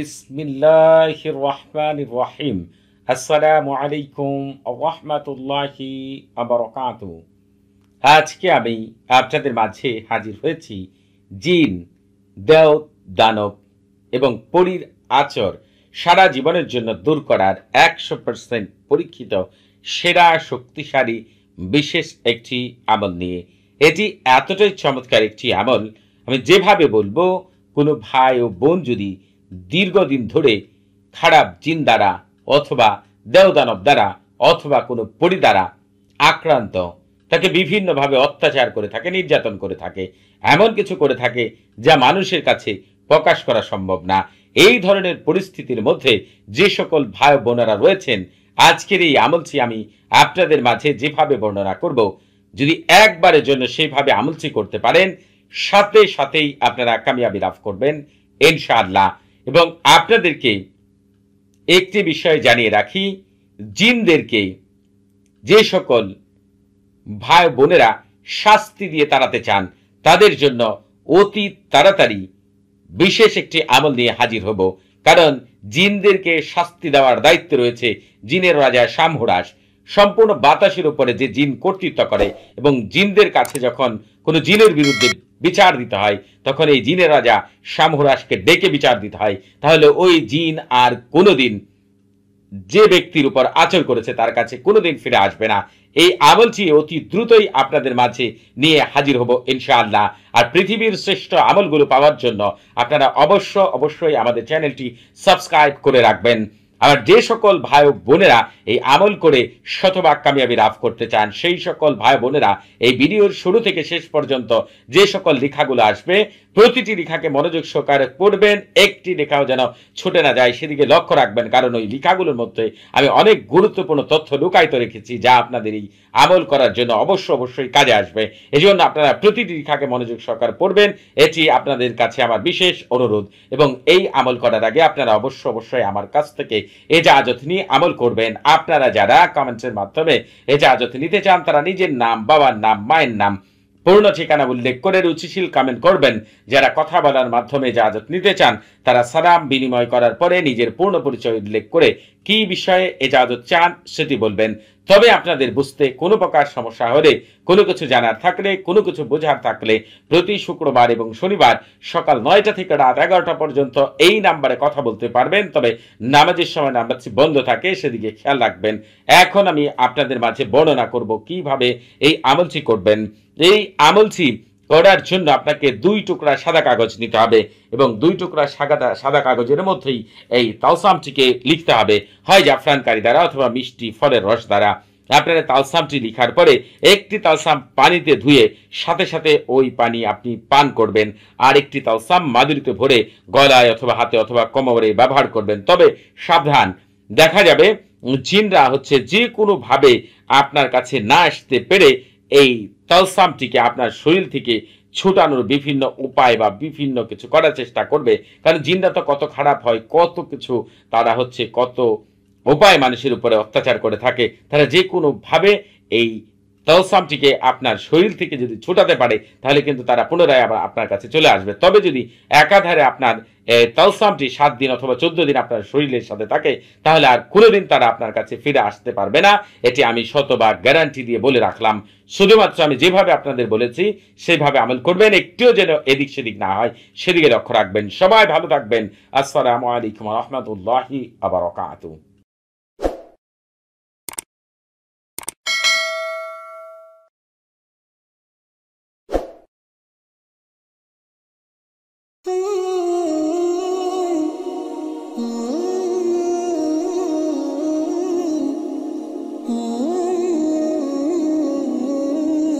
আসসালামু আলাইকুম রহমাতুল্লাহি আবরকাত আজকে আমি আপনাদের মাঝে হাজির হয়েছি জিন দেও দানব এবং পরীর আচর সারা জীবনের জন্য দূর করার একশো পার্সেন্ট পরীক্ষিত সেরা শক্তিশালী বিশেষ একটি আমল নিয়ে এটি এতটাই চমৎকার একটি আমল আমি যেভাবে বলবো কোনো ভাই ও বোন যদি দীর্ঘদিন ধরে খারাপ জিন দ্বারা অথবা দেওদানব দ্বারা অথবা কোনো পরি দ্বারা আক্রান্ত তাকে বিভিন্নভাবে অত্যাচার করে থাকে নির্যাতন করে থাকে এমন কিছু করে থাকে যা মানুষের কাছে প্রকাশ করা সম্ভব না এই ধরনের পরিস্থিতির মধ্যে যে সকল ভাই বোনেরা রয়েছেন আজকের এই আমলছি আমি আপনাদের মাঝে যেভাবে বর্ণনা করব যদি একবারের জন্য সেইভাবে আমলছি করতে পারেন সাথে সাথেই আপনারা কামিয়াবি লাভ করবেন ইনশাআল্লাহ এবং আপনাদেরকে একটি বিষয় জানিয়ে রাখি জিনদেরকে যে সকল ভাই বোনেরা শাস্তি দিয়ে তাড়াতে চান তাদের জন্য অতি তাড়াতাড়ি বিশেষ একটি আমল নিয়ে হাজির হব কারণ জিনদেরকে শাস্তি দেওয়ার দায়িত্ব রয়েছে জিনের রাজা শামহুরাস সম্পূর্ণ বাতাসের উপরে যে জিন কর্তৃত্ব করে এবং জিনদের কাছে যখন কোনো জিনের বিরুদ্ধে বিচার দিতে হয় তখন এই জিনের রাজা শামহরাসকে ডেকে বিচার দিতে হয় তাহলে ওই জিন আর কোনোদিন যে ব্যক্তির উপর আচর করেছে তার কাছে কোনোদিন ফিরে আসবে না এই আমলটি অতি দ্রুতই আপনাদের মাঝে নিয়ে হাজির হব ইনশাআল্লাহ আর পৃথিবীর শ্রেষ্ঠ আমলগুলো পাওয়ার জন্য আপনারা অবশ্য অবশ্যই আমাদের চ্যানেলটি সাবস্ক্রাইব করে রাখবেন আবার যে সকল ভাই বোনেরা এই আমল করে শতভাগ কামিয়াবি লাভ করতে চান সেই সকল ভাই বোনেরা এই ভিডিওর শুরু থেকে শেষ পর্যন্ত যে সকল লেখাগুলো আসবে প্রতিটি লেখাকে মনোযোগ সহকারে পড়বেন একটি লেখাও যেন ছুটে না যায় সেদিকে লক্ষ্য রাখবেন কারণ ওই লেখাগুলোর মধ্যে আমি অনেক গুরুত্বপূর্ণ তথ্য লুকায়িত রেখেছি যা আপনাদের এই আমল করার জন্য অবশ্য অবশ্যই কাজে আসবে এই জন্য আপনারা প্রতিটি লেখাকে মনোযোগ সহকারে পড়বেন এটি আপনাদের কাছে আমার বিশেষ অনুরোধ এবং এই আমল করার আগে আপনারা অবশ্য অবশ্যই আমার কাছ থেকে এ এজাজত নিয়ে আমল করবেন আপনারা যারা কমেন্টসের মাধ্যমে এজাজত নিতে চান তারা নিজের নাম বাবার নাম মায়ের নাম পূর্ণ ঠিকানা উল্লেখ করে রুচিশীল কমেন্ট করবেন যারা কথা বলার মাধ্যমে জাজত নিতে চান তারা সালাম বিনিময় করার পরে নিজের পূর্ণ পরিচয় উল্লেখ করে কি বিষয়ে এজাজত চান সেটি বলবেন তবে আপনাদের বুঝতে কোনো প্রকার সমস্যা হলে কোনো কিছু জানার থাকলে কোনো কিছু বোঝার থাকলে প্রতি শুক্রবার এবং শনিবার সকাল নয়টা থেকে রাত এগারোটা পর্যন্ত এই নাম্বারে কথা বলতে পারবেন তবে নামাজের সময় নাম্বার বন্ধ থাকে সেদিকে খেয়াল রাখবেন এখন আমি আপনাদের মাঝে বর্ণনা করব কিভাবে এই আমলচি করবেন এই আমলটি করার জন্য আপনাকে দুই টুকরা সাদা কাগজ নিতে হবে এবং দুই টুকরা সাদা সাদা কাগজের মধ্যেই এই তালসামটিকে লিখতে হবে হয় জাফরানকারী দ্বারা অথবা মিষ্টি ফলের রস দ্বারা আপনারা তালসামটি লিখার পরে একটি তালসাম পানিতে ধুয়ে সাথে সাথে ওই পানি আপনি পান করবেন আর একটি তালসাম মাদুরিতে ভরে গলায় অথবা হাতে অথবা কোমরে ব্যবহার করবেন তবে সাবধান দেখা যাবে জিনরা হচ্ছে যে কোনোভাবে আপনার কাছে না আসতে পেরে এই ক্যালসিয়ামটিকে আপনার শরীর থেকে ছুটানোর বিভিন্ন উপায় বা বিভিন্ন কিছু করার চেষ্টা করবে কারণ জিনটা তো কত খারাপ হয় কত কিছু তারা হচ্ছে কত উপায় মানুষের উপরে অত্যাচার করে থাকে তারা যে কোনোভাবে এই তলসামটিকে আপনার শরীর থেকে যদি ছোটাতে পারে তাহলে কিন্তু তারা পুনরায় আবার আপনার কাছে চলে আসবে তবে যদি একাধারে আপনার তালসামটি সাত দিন অথবা চোদ্দ দিন আপনার শরীরের সাথে থাকে তাহলে আর কোনোদিন তারা আপনার কাছে ফিরে আসতে পারবে না এটি আমি শতবার গ্যারান্টি দিয়ে বলে রাখলাম শুধুমাত্র আমি যেভাবে আপনাদের বলেছি সেভাবে আমল করবেন একটিও যেন এদিক সেদিক না হয় সেদিকে লক্ষ্য রাখবেন সবাই ভালো থাকবেন আসসালামু আলাইকুম রহমতুল্লাহি আবার Ooh. Mm-hmm.